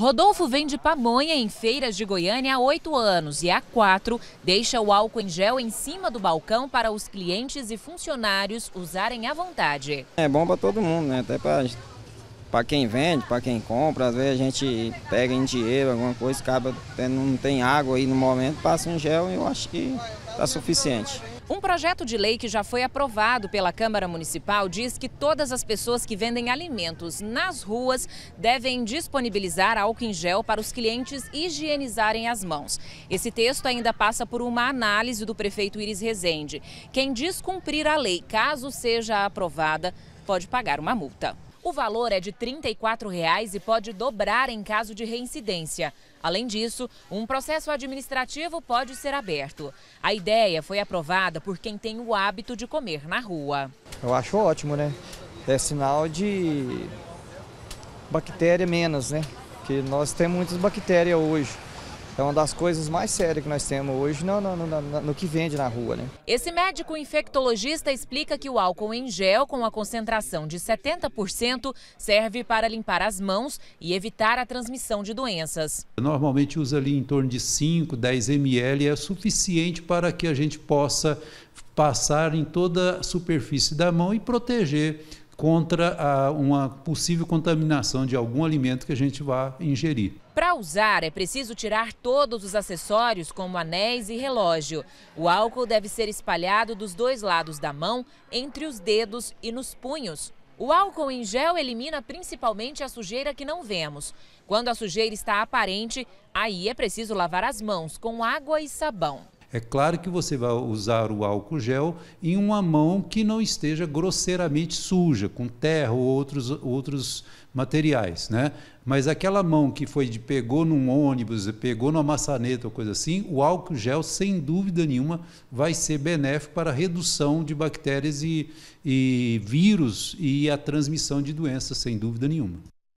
Rodolfo vende pamonha em feiras de Goiânia há oito anos e há quatro deixa o álcool em gel em cima do balcão para os clientes e funcionários usarem à vontade. É bom para todo mundo, né? Até para quem vende, para quem compra. Às vezes a gente pega em dinheiro, alguma coisa, acaba não tem água aí no momento, passa um gel e eu acho que está suficiente. Um projeto de lei que já foi aprovado pela Câmara Municipal diz que todas as pessoas que vendem alimentos nas ruas devem disponibilizar álcool em gel para os clientes higienizarem as mãos. Esse texto ainda passa por uma análise do prefeito Iris Rezende. Quem descumprir a lei, caso seja aprovada, pode pagar uma multa. O valor é de R$ 34,00 e pode dobrar em caso de reincidência. Além disso, um processo administrativo pode ser aberto. A ideia foi aprovada por quem tem o hábito de comer na rua. Eu acho ótimo, né? É sinal de bactéria menos, né? Que nós temos muitas bactérias hoje é uma das coisas mais sérias que nós temos hoje no, no, no, no, que vende na rua. Né? Esse médico infectologista explica que o álcool em gel, com a concentração de 70%, serve para limpar as mãos e evitar a transmissão de doenças. Normalmente usa ali em torno de 5, 10 ml, é suficiente para que a gente possa passar em toda a superfície da mão e proteger contra a, uma possível contaminação de algum alimento que a gente vá ingerir. Para usar, é preciso tirar todos os acessórios, como anéis e relógio. O álcool deve ser espalhado dos dois lados da mão, entre os dedos e nos punhos. O álcool em gel elimina principalmente a sujeira que não vemos. Quando a sujeira está aparente, aí é preciso lavar as mãos com água e sabão. É claro que você vai usar o álcool gel em uma mão que não esteja grosseiramente suja, com terra ou outros, outros materiais, né? Mas aquela mão que foi de pegou num ônibus, pegou numa maçaneta ou coisa assim, o álcool gel, sem dúvida nenhuma, vai ser benéfico para a redução de bactérias e, e vírus e a transmissão de doenças, sem dúvida nenhuma.